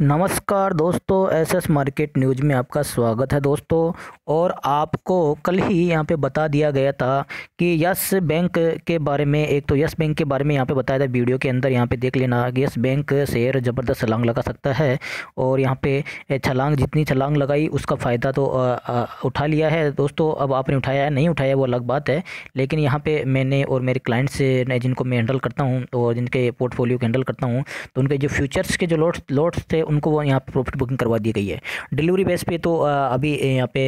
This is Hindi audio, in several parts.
नमस्कार दोस्तों एसएस मार्केट न्यूज में आपका स्वागत है दोस्तों और आपको कल ही यहाँ पे बता दिया गया था कि यस बैंक के बारे में एक तो यस बैंक के बारे में यहाँ पे बताया था वीडियो के अंदर यहाँ पे देख लेना कि यस बैंक शेयर ज़बरदस्त छलांग लगा सकता है और यहाँ पे छलांग जितनी छलांग लगाई उसका फ़ायदा तो आ, आ, उठा लिया है दोस्तों अब आपने उठाया है नहीं उठाया वो अलग बात है लेकिन यहाँ पर मैंने और मेरे क्लाइंट से जिनको मैं हैंडल करता हूँ और जिनके पोर्टफोलियो को हैंडल करता हूँ तो उनके जो फ्यूचर्स के जो लोट्स लॉट्स थे उनको वो यहाँ पर प्रॉफिट बुकिंग करवा दी गई है डिलीवरी बेस पे तो अभी यहाँ पे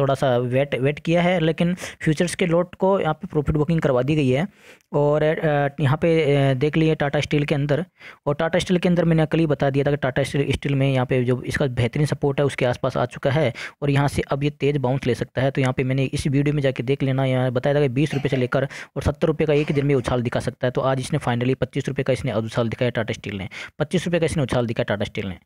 थोड़ा सा वेट वेट किया है लेकिन फ्यूचर्स के लोट को यहाँ पे प्रॉफिट बुकिंग करवा दी गई है और यहाँ पे देख लिए टाटा स्टील के अंदर और टाटा स्टील के अंदर मैंने कल ही बता दिया था कि टाटा स्टील स्टील में यहाँ पे जो इसका बेहतरीन सपोर्ट है उसके आसपास आ चुका है और यहाँ से अब ये तेज़ बाउंस ले सकता है तो यहाँ पे मैंने इस वीडियो में जाके देख लेना यहाँ बताया था कि बीस रुपये से लेकर और सत्तर रुपये का एक दिन में उछाल दिखा सकता है तो आज इसने फाइनली पच्चीस रुपये का इसने उछाल दिखाया टाटा स्टील ने पच्चीस रुपये का इसने उछाल दिखाया टाटा स्टील स्टिल हैं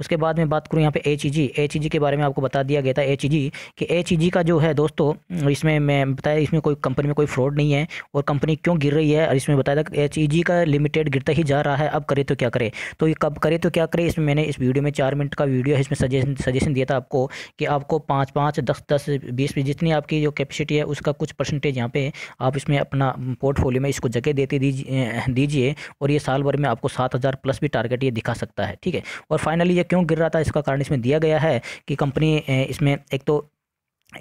उसके बाद में बात करूँ यहाँ पे एच ई जी एच ई जी के बारे में आपको बता दिया गया था एच जी कि एच ई जी का जो है दोस्तों इसमें मैं बताया इसमें कोई कंपनी में कोई फ्रॉड नहीं है और कंपनी क्यों गिर रही है और इसमें बताया था एच ई जी का लिमिटेड गिरता ही जा रहा है अब करे तो क्या करे तो ये कब करे तो क्या करे इसमें मैंने इस वीडियो में चार मिनट का वीडियो है इसमें सजेशन सजेशन दिया था आपको कि आपको पाँच पाँच दस दस बीस जितनी आपकी जो कैपेसिटी है उसका कुछ परसेंटेज यहाँ पे आप इसमें अपना पोर्टफोलियो में इसको जगह देते दीजिए दीजिए और ये साल भर में आपको सात हज़ार प्लस भी टारगेट ये दिखा सकता है ठीक है और फाइनली ये क्यों गिर रहा था इसका कारण इसमें दिया गया है कि कंपनी इसमें एक तो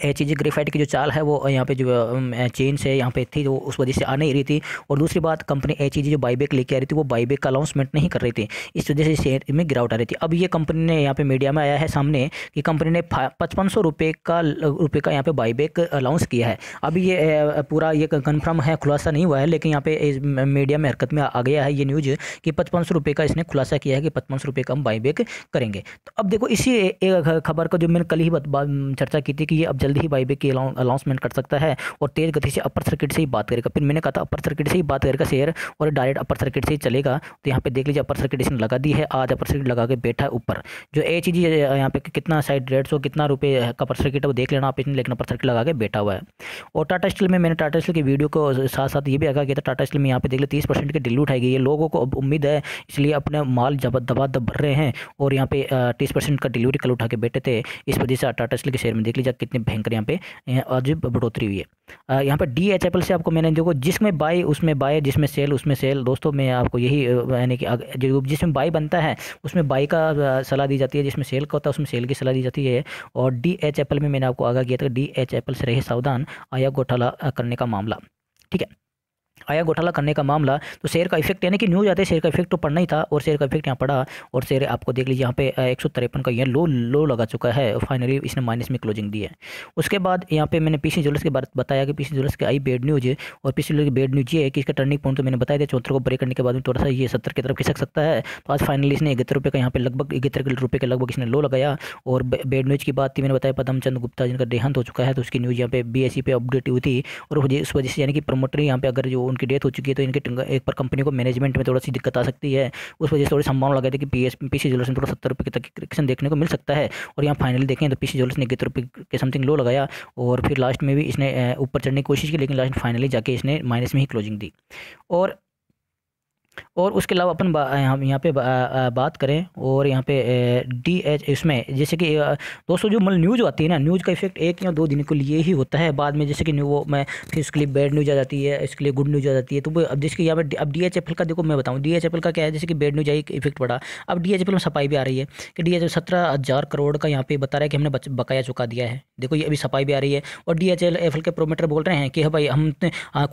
एच जी ग्रेफाइट की जो चाल है वो यहाँ पे जो चेंज है यहाँ पे थी वो तो उस वजह से आ नहीं रही थी और दूसरी बात कंपनी एच चीजें जो बाईबैक लेके आ रही थी वो बाईबैक का अनाउंसमेंट नहीं कर रही थी इस वजह से शेयर में गिरावट आ रही थी अब ये कंपनी ने यहाँ पे मीडिया में आया है सामने कि कंपनी ने पचपन सौ रुपये का रुपये का यहाँ पर बाईबैक अलाउंस किया है अब ये पूरा ये कन्फर्म है खुलासा नहीं हुआ है लेकिन यहाँ पे मीडिया में हरकत में आ गया है ये न्यूज़ कि पचपन सौ रुपये का इसने खुलासा किया है कि पचपन सौ रुपये का हम बाईबैक करेंगे तो अब देखो इसी खबर को जो मैंने कल ही चर्चा की थी कि ये जल्द ही बाईबैक की अनाउंसमेंट कर सकता है और तेज़ गति से अपर सर्किट से ही बात करेगा फिर मैंने कहा था अपर सर्किट से ही बात करेगा शेयर और डायरेक्ट अपर सर्किट से ही चलेगा तो यहाँ पे देख लीजिए अपर सर्किट इसने लगा दी है आज अपर सर्किट लगा के बैठा है ऊपर जो ए चीज़ यहाँ पे कितना साइड डेढ़ सौ कितना रुपये का अपर सर्किट है वो देख लेना आप इसने लेकिन अपर सर्किट लगा के बैठा हुआ है और टाटा स्टील में मैंने टाटा स्टील की वीडियो को साथ साथ ये भी आगा किया था टाटा स्टील में यहाँ पे देख लीजिए तीस परसेंट की डिल्यूट है ये लोगों को अब उम्मीद है इसलिए अपने माल जब दबा दब भर रहे हैं और यहाँ पे तीस परसेंट का डिलीवरी कल उठा के बैठे थे इस वजह से टाटा स्टील के शेयर में देख लीजिए कितने भयंकर यहाँ पे अजीब बढ़ोतरी हुई है यहाँ पर डी एच एपल से आपको मैंने देखो जिसमें बाई उसमें बाय जिसमें सेल उसमें सेल दोस्तों मैं आपको यही यानी कि जो जिसमें बाई बनता है उसमें बाई का सलाह दी जाती है जिसमें सेल का होता है उसमें सेल की सलाह दी जाती है और डी एच एपल में मैंने आपको आगाह किया था डी एच एपल से रहे सावधान आया घोटाला करने का मामला ठीक है आया घोटाला करने का मामला तो शेयर का इफेक्ट यानी कि न्यूज आते शेयर का इफेक्ट तो पड़ना ही था और शेयर का इफेक्ट यहाँ पड़ा और शेयर आपको देख लीजिए यहाँ पे एक का यह लो लो लगा चुका है फाइनली इसने माइनस में क्लोजिंग दी है उसके बाद यहाँ पे मैंने पीसी ज्वेलर्स के बारे में बताया कि पीसी ज्वेलर्स की आई बेड न्यूज और पीसी ज्वेलर्स की बेड न्यूज ये है कि इसका टर्निंग पॉइंट तो मैंने बताया था चौहत्तर को ब्रेक करने के बाद में थोड़ा सा ये सत्तर की तरफ खिसक सकता है तो आज फाइनली इसने इगतर रुपये का यहाँ पे लगभग इकहत्तर रुपये के लगभग इसने लो लगाया और बेड न्यूज की बात थी मैंने बताया पदम चंद गुप्ता जिनका देहांत हो चुका है तो उसकी न्यूज़ यहाँ पे बी e पे अपडेट हुई थी और उस वजह से यानी कि प्रमोटर यहाँ पे अगर जो उन उनकी डेथ हो चुकी है तो इनके एक पर कंपनी को मैनेजमेंट में थोड़ा सी दिक्कत आ सकती है उस वजह से थोड़ी संभावना लगाई थी कि P S P C jewellers में थोड़ा सत्तर रुपये तक करेक्शन देखने को मिल सकता है और यहाँ फाइनली देखें तो पी सी ज्वेलर्स ने इक्कीस रुपये के समथिंग लो लगाया और फिर लास्ट में भी इसने ऊपर चढ़ने की कोशिश की लेकिन लास्ट फाइनली जाके इसने माइनस में ही क्लोजिंग दी और और उसके अलावा अपन हम यहाँ पे बात करें और यहाँ पे डी एच इसमें जैसे कि दोस्तों जो मतलब न्यूज़ आती है ना न्यूज़ का इफेक्ट एक या दो दिन के लिए ही होता है बाद में जैसे कि वो मैं फिर इसके लिए बैड न्यूज़ आ जाती है इसके लिए गुड न्यूज़ आ जाती है तो अब जैसे यहाँ पर अब डी एच एफ एल का देखो मैं बताऊँ डी एच एफ एल का क्या है जैसे कि बैड न्यूज़ आई इफेक्ट पड़ा अब डी एच एफ एल में सफाई भी आ रही है कि डी एच एफ सत्रह हज़ार करोड़ का यहाँ पे बता रहा है कि हमने बकाया चुका दिया है देखो ये अभी सफाई भी आ रही है और D H L F L के प्रोमीटर बोल रहे हैं कि हाँ भाई हम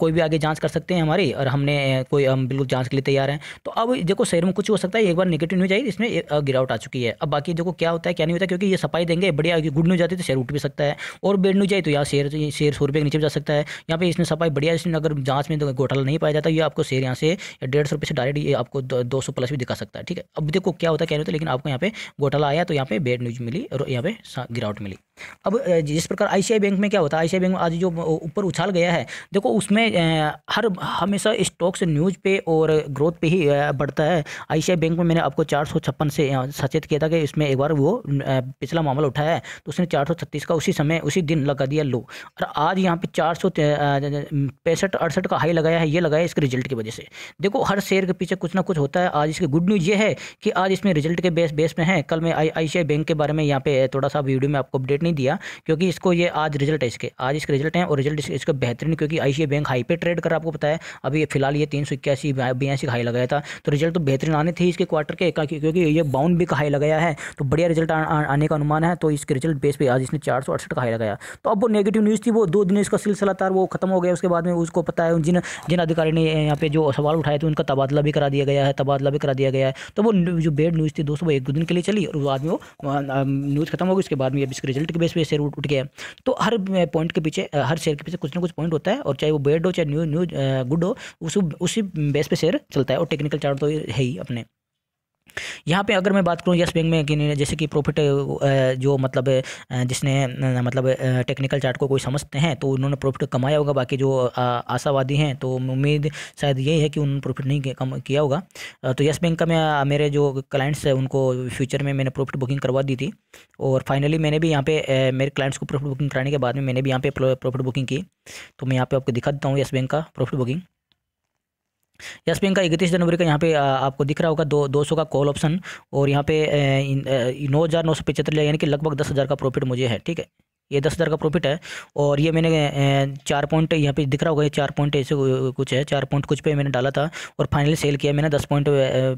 कोई भी आगे जाँच कर सकते हैं हमारी और हमने कोई हम बिल्कुल जाँच के लिए तैयार हैं हैं तो अब देखो शेयर में कुछ हो सकता है एक बार नेगेटिव न्यूज आई इसमें गिरावट आ चुकी है अब बाकी देखो क्या होता है क्या नहीं होता क्योंकि ये सफाई देंगे बढ़िया गुड न्यूज आती तो शेयर उठ भी सकता है और बेड न्यूज आई तो यहाँ शेयर शेयर सौ रुपये नीचे जा सकता है यहाँ पे इसमें सफाई बढ़िया इसमें अगर जांच में घोटाला नहीं पाया जाता ये आपको शेयर यहाँ से डेढ़ सौ रुपये से डायरेक्ट ये आपको दो सौ प्लस भी दिखा सकता है ठीक है अब देखो क्या होता है क्या नहीं होता लेकिन आपको यहाँ पे घोटाला आया तो यहाँ पे बेड न्यूज मिली और यहाँ पे गिरावट मिली अब जिस प्रकार आई बैंक में क्या होता है आई बैंक में आज जो ऊपर उछाल गया है देखो उसमें हर हमेशा स्टॉक्स न्यूज़ पे और ग्रोथ पे ही बढ़ता है आई बैंक में मैंने आपको चार से सचेत किया था कि इसमें एक बार वो पिछला मामला उठाया है तो उसने चार का उसी समय उसी दिन लगा दिया लो और आज यहाँ पे चार सौ पैंसठ अड़सठ का हाई लगाया है ये लगाया इसके रिजल्ट की वजह से देखो हर शेयर के पीछे कुछ ना कुछ होता है आज इसकी गुड न्यूज़ ये है कि आज इसमें रिजल्ट के बेस बेस में है कल मैं आई बैंक के बारे में यहाँ पे थोड़ा सा वीडियो में आपको अपडेट नहीं दिया क्योंकि इसको ये आज रिजल्ट है इसके आज इसके रिजल्ट हैं और रिजल्ट इसका बेहतरीन क्योंकि आई बैंक हाई पे ट्रेड कर आपको पता है अभी फिलहाल ये तीन सौ इक्यासी बयासी हाई लगाया था तो रिजल्ट तो बेहतरीन आने थे इसके क्वार्टर के क्योंकि ये बाउंड भी का हाई लगाया है तो बढ़िया रिजल्ट आने का अनुमान है तो इसके रिजल्ट बेस पर आज इसने चार सौ अड़सठ का हाई लगाया तो अब वो नेगेटिव न्यूज़ थी वो दो दिन इसका सिलसिला था वो खत्म हो गया उसके बाद में उसको पता है जिन जिन अधिकारी ने यहाँ पे जो सवाल उठाए थे उनका तबादला भी करा दिया गया है तबादला भी करा दिया गया है तो वो जो बेड न्यूज़ थी दोस्तों वो एक दो दिन के लिए चली और बाद में वो न्यूज़ खत्म हो गई उसके बाद में अब इसके रिजल्ट के बेस पे शेयर उठ गया तो हर पॉइंट के पीछे हर शेयर के पीछे कुछ ना कुछ पॉइंट होता है और चाहे वो बेड हो चाहे न्यू न्यू गुड हो उसी बेस पे शेयर चलता है और टेक्निकल चार्ट तो है ही अपने यहाँ पे अगर मैं बात करूँ येस बैंक में जैसे कि प्रॉफिट जो मतलब जिसने मतलब टेक्निकल चार्ट को कोई समझते हैं तो उन्होंने प्रॉफिट कमाया होगा बाकी जो आशावादी हैं तो उम्मीद शायद यही है कि उन्होंने प्रॉफिट नहीं कम किया होगा तो येस बैंक का मैं मेरे जो क्लाइंट्स हैं उनको फ्यूचर में मैंने प्रॉफिट बुकिंग करवा दी थी और फाइनली मैंने भी यहाँ पे मेरे क्लाइंट्स को प्रॉफिट बुकिंग कराने के बाद में मैंने भी यहाँ पे प्रॉफिट बुकिंग की तो मैं यहाँ पे आपको दिखा देता हूँ येस बैंक का प्रॉफिट बुकिंग बैंक का इकतीस जनवरी का यहाँ पे आपको दिख रहा होगा दो दो सौ का कॉल ऑप्शन और यहाँ पे नौ हज़ार नौ सौ पचहत्तर यानी कि लगभग दस हज़ार का प्रॉफिट मुझे है ठीक है ये दस हज़ार का प्रॉफिट है और ये मैंने चार पॉइंट यहाँ पे दिख रहा होगा ये चार पॉइंट ऐसे कुछ है चार पॉइंट कुछ पे मैंने डाला था और फाइनली सेल किया मैंने दस पॉइंट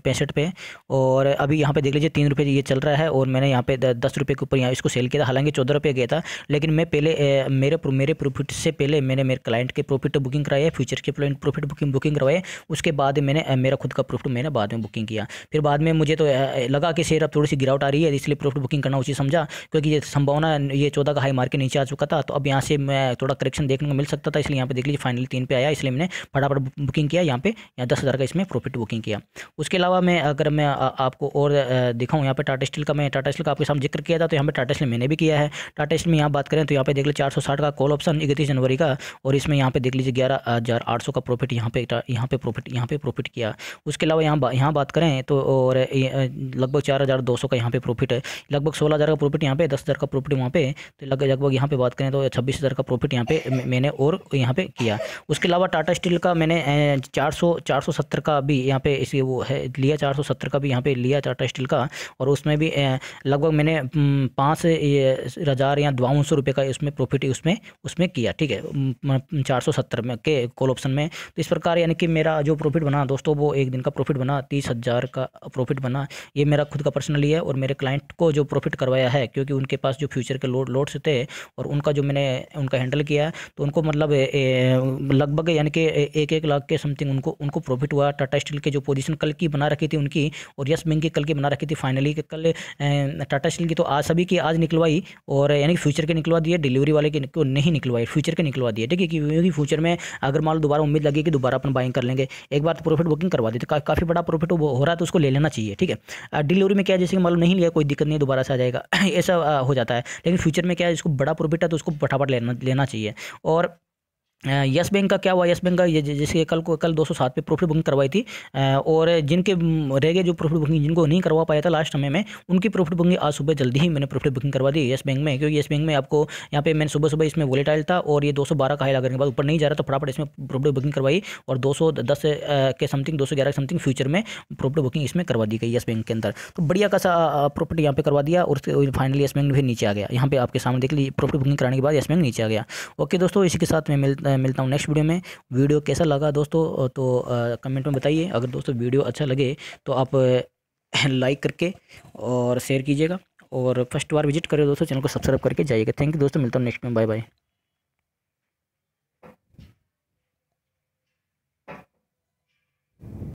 पैंसठ पे और अभी यहाँ पे देख लीजिए तीन रुपये ये चल रहा है और मैंने यहाँ पे दस रुपये के ऊपर यहाँ इसको सेल किया था हालांकि चौदह रुपये गया था लेकिन मैं पहले मेरे मेरे प्रॉफिट से पहले मैंने मेरे क्लाइंट के प्रॉफिट बुकिंग कराई है फ्यूचर के प्रॉफिट बुकिंग बुकिंग करवाई उसके बाद मैंने मेरा खुद का प्रॉफिट मैंने बाद में बुकिंग किया फिर बाद में मुझे तो लगा कि शेयर अब थोड़ी सी गिरावट आ रही है इसलिए प्रॉफिट बुकिंग करना उचित समझा क्योंकि ये संभावना ये चौदह का हाई मार के नीचे आ चुका था तो अब यहाँ से मैं थोड़ा करेक्शन देखने को मिल सकता था इसलिए यहाँ पे देख लीजिए फाइनली तीन पे आया इसलिए मैंने फटाफट बुकिंग किया यहाँ पे यहाँ दस हज़ार का इसमें प्रॉफिट बुकिंग किया उसके अलावा मैं अगर मैं आपको और दिखाऊँ यहाँ पे टाटा स्टील का मैं टाटा स्टील का आपके सामने जिक्र किया था तो यहाँ पर टाटा स्टील मैंने भी किया है टाटा स्टील में यहाँ बात करें तो यहाँ पे देख लीजिए चार का कॉल ऑप्शन इकतीस जनवरी का और इसमें यहाँ पे देख लीजिए ग्यारह हज़ार आठ सौ का प्रॉफिट यहाँ पे यहाँ पे प्रॉफिट यहाँ पे प्रॉफिट किया उसके अलावा यहाँ यहाँ बात करें तो और लगभग चार हज़ार दो सौ का यहाँ पे प्रॉफिट है लगभग सोलह हज़ार का प्रॉफिट यहाँ पे दस हज़ार का प्रॉफिट वहाँ पे तो लग लगभग यहाँ पे बात करें तो छब्बीस हज़ार का प्रॉफिट यहाँ पे मैंने और यहाँ पे किया उसके अलावा टाटा स्टील का मैंने चार सौ चार सौ सत्तर का भी यहाँ पे इसी वो है लिया चार सौ सत्तर का भी यहाँ पे लिया टाटा स्टील का और उसमें भी लगभग मैंने पाँच हज़ार या बावन सौ रुपये का इसमें प्रॉफिट उसमें उसमें किया ठीक है चार सौ सत्तर में के कॉल ऑप्शन में तो इस प्रकार यानी कि मेरा जो प्रॉफिट बना दोस्तों वो एक दिन का प्रॉफिट बना तीस हज़ार का प्रॉफिट बना ये मेरा खुद का पर्सनली है और मेरे क्लाइंट को जो प्रॉफिट करवाया है क्योंकि उनके पास जो फ्यूचर के लोड लोड्स थे और उनका जो मैंने उनका हैंडल किया तो उनको मतलब लगभग यानी कि एक एक लाख के समथिंग उनको उनको प्रॉफिट हुआ टाटा स्टील के जो पोजीशन कल की बना रखी थी उनकी और यस बैंक की कल की बना रखी थी फाइनली कल टाटा स्टील की तो आज सभी की आज निकलवाई और यानी कि फ्यूचर के निकलवा दिए डिलीवरी वाले के नहीं निकलवाई फ्यूचर के निकलवा दिए ठीक है क्योंकि फ्यूचर में अगर मान लो दोबारा उम्मीद लगी कि दोबारा अपन बाइंग कर लेंगे एक बार तो प्रॉफिट बुकिंग करवा दी तो का, काफ़ी बड़ा प्रॉफिट हो रहा है तो उसको ले लेना चाहिए ठीक है डिलीवरी में क्या जैसे कि मान लो नहीं लिया कोई दिक्कत नहीं दोबारा से आ जाएगा ऐसा हो जाता है लेकिन फ्यूचर में क्या इसको बड़ा प्रॉफिट है तो उसको फटाफट लेना लेना चाहिए और यस बैंक का क्या हुआ यस बैंक का जैसे कल को कल 207 पे प्रॉफिट बुकिंग करवाई थी और जिनके रह गए जो प्रॉफिट बुकिंग जिनको नहीं करवा पाया था लास्ट समय में उनकी प्रॉफिट बुकिंग आज सुबह जल्दी ही मैंने प्रॉफिट बुकिंग करवा दी येस बैंक में क्योंकि येस बैंक में आपको यहाँ पे मैंने सुबह सुबह इसमें वोलेटाइल था और ये 212 का हाई लगाने के बाद ऊपर नहीं जा रहा था फटाफट इसमें प्रॉफिट बुकिंग करवाई और दो के समथिंग दो के समथिंग फ्यूचर में प्रॉफिट बुकिंग इसमें करवा दी गई येस बैंक के अंदर तो बढ़िया का प्रॉफिट यहाँ पर करवा दिया और फाइनली यस बैंक फिर नीचे आ गया यहाँ पे आपके सामने देख लीजिए प्रॉफिट बुकिंग कराने के बाद यस बैंक नीचे आ गया ओके दोस्तों इसी के साथ मैं मिलता मिलता हूँ नेक्स्ट वीडियो में वीडियो कैसा लगा दोस्तों तो कमेंट में बताइए अगर दोस्तों वीडियो अच्छा लगे तो आप लाइक करके और शेयर कीजिएगा और फर्स्ट बार विजिट करें दोस्तों चैनल को सब्सक्राइब करके जाइएगा थैंक यू दोस्तों मिलता हूँ नेक्स्ट में बाय बाय